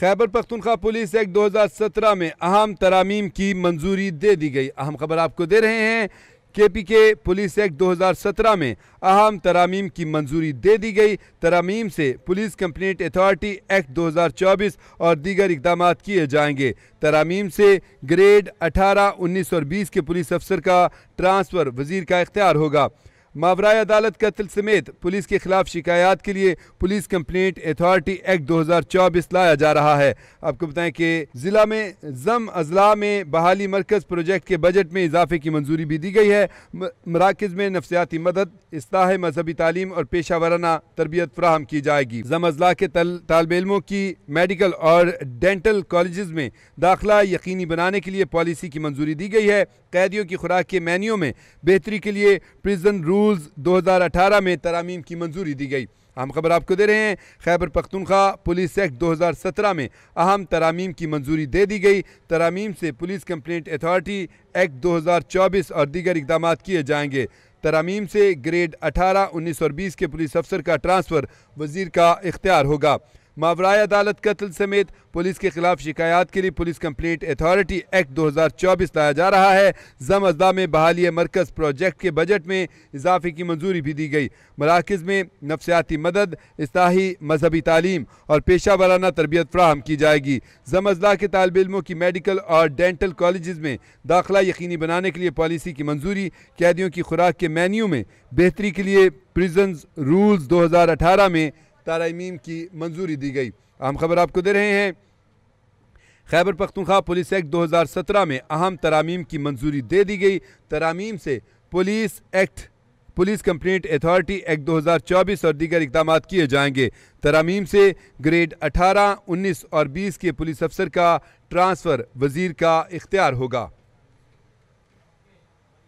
Khyber Pakhtunkhwa police act 2017 में अहम तरामीम की मंजूरी दे दी गई अहम खबर आपको दे रहे हैं के पी के पुलिस एक्ट 2017 में अहम तरामीम की मंजूरी दे दी गई तरामीम से पुलिस कंप्लेंट अथॉरिटी एक्ट 2024 और दीगर इकदाम किए जाएंगे तरामीम से ग्रेड 18, 19 और 20 के पुलिस अफसर का ट्रांसफ़र वजीर का इख्तियार होगा मावरा अदालत कत्ल समेत पुलिस के खिलाफ शिकायत के लिए पुलिस कंप्लेंट अथॉरिटी एक्ट 2024 लाया जा रहा है आपको बताएं कि ज़िला में जम अजला में बहाली मरकज़ प्रोजेक्ट के बजट में इजाफे की मंजूरी भी दी गई है मराकज़ में नफसियाती मदद असलाह मजहबी तालीम और पेशा वाराना तरबियत फ्राहम की जाएगी जम अजला के तालब इलमों की मेडिकल और डेंटल कॉलेज में दाखिला यकीनी बनाने के लिए पॉलिसी की मंजूरी दी गई है कैदियों की खुराक के मेन्यू में बेहतरी के लिए प्रिजन रूल रूल्स 2018 में तरामीम की मंजूरी दी गई अहम खबर आपको दे रहे हैं खैबर पख्तनख्वा पुलिस एक्ट 2017 में अहम तरामीम की मंजूरी दे दी गई तरामीम से पुलिस कंप्लेंट अथॉरिटी एक्ट 2024 और दीगर इकदाम किए जाएंगे तरामीम से ग्रेड 18, 19 और 20 के पुलिस अफसर का ट्रांसफ़र वजीर का इख्तियार होगा मावराय अदालत कत्ल समेत पुलिस के खिलाफ शिकायत के लिए पुलिस कंप्लेंट अथॉरिटी एक्ट 2024 लाया जा रहा है जम अजदा में बहाली मरकज़ प्रोजेक्ट के बजट में इजाफे की मंजूरी भी दी गई मराकज़ में नफसियाती मदद इसी मजहबी तालीम और पेशा वाराना तरबियत फ्राहम की जाएगी जम अजदा के तालब इलमों की मेडिकल और डेंटल कॉलेज में दाखिला यकीनी बनाने के लिए पॉलिसी की मंजूरी कैदियों की खुराक के मेन्यू में बेहतरी के लिए प्रिजन रूल्स दो हज़ार अठारह में तारीम की मंजूरी दी गई अहम खबर आपको दे रहे हैं खैबर पख्तनख्वा पुलिस एक्ट 2017 में अहम तरामीम की मंजूरी दे दी गई तरामीम से police act police complaint authority act 2024 और दीगर इकदाम किए जाएंगे तरामीम से ग्रेड 18, 19 और 20 के पुलिस अफसर का ट्रांसफ़र वजीर का इख्तियार होगा